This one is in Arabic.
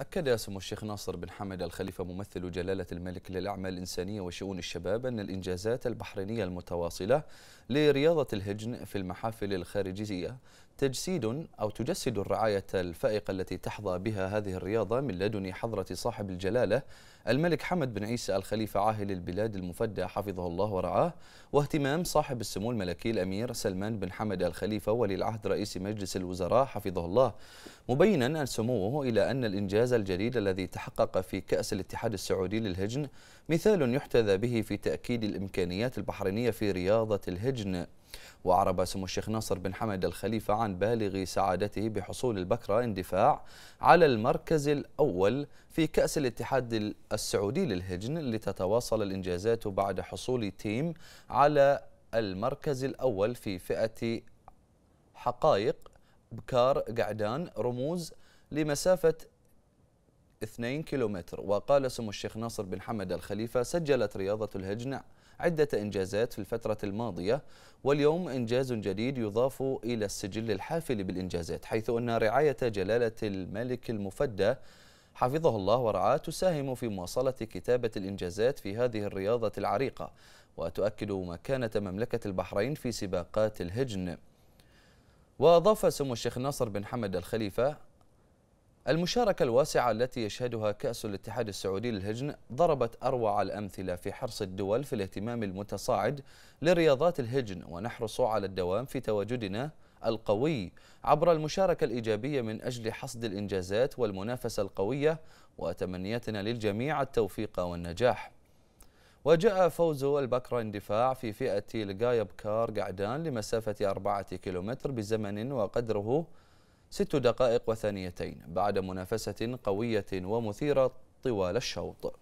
أكد سمو الشيخ ناصر بن حمد الخليفة ممثل جلالة الملك للأعمال الإنسانية وشؤون الشباب أن الإنجازات البحرينية المتواصلة لرياضة الهجن في المحافل الخارجية تجسيد أو تجسد الرعاية الفائقة التي تحظى بها هذه الرياضة من لدن حضرة صاحب الجلالة الملك حمد بن عيسى الخليفة عاهل البلاد المفدى حفظه الله ورعاه واهتمام صاحب السمو الملكي الأمير سلمان بن حمد الخليفة ولي العهد رئيس مجلس الوزراء حفظه الله مبينا أن سموه إلى أن الإنجاز الجديد الذي تحقق في كأس الاتحاد السعودي للهجن مثال يحتذى به في تأكيد الإمكانيات البحرينية في رياضة الهجن وأعرب سمو الشيخ ناصر بن حمد الخليفة عن بالغ سعادته بحصول البكرة اندفاع على المركز الأول في كأس الاتحاد السعودي للهجن لتتواصل الإنجازات بعد حصول تيم على المركز الأول في فئة حقائق بكار قعدان رموز لمسافة 2 كيلومتر وقال سمو الشيخ ناصر بن حمد الخليفة سجلت رياضة الهجنة عدة إنجازات في الفترة الماضية واليوم إنجاز جديد يضاف إلى السجل الحافل بالإنجازات حيث أن رعاية جلالة الملك المفدى حفظه الله ورعاه تساهم في مواصلة كتابة الإنجازات في هذه الرياضة العريقة وتؤكد مكانة مملكة البحرين في سباقات الهجن وأضاف سمو الشيخ ناصر بن حمد الخليفة المشاركة الواسعة التي يشهدها كأس الاتحاد السعودي للهجن ضربت أروع الأمثلة في حرص الدول في الاهتمام المتصاعد لرياضات الهجن ونحرص على الدوام في تواجدنا القوي عبر المشاركة الإيجابية من أجل حصد الإنجازات والمنافسة القوية وتمنياتنا للجميع التوفيق والنجاح وجاء فوز البكرة اندفاع في فئة القايب كار قعدان لمسافة أربعة كيلومتر بزمن وقدره ست دقائق وثانيتين بعد منافسة قوية ومثيرة طوال الشوط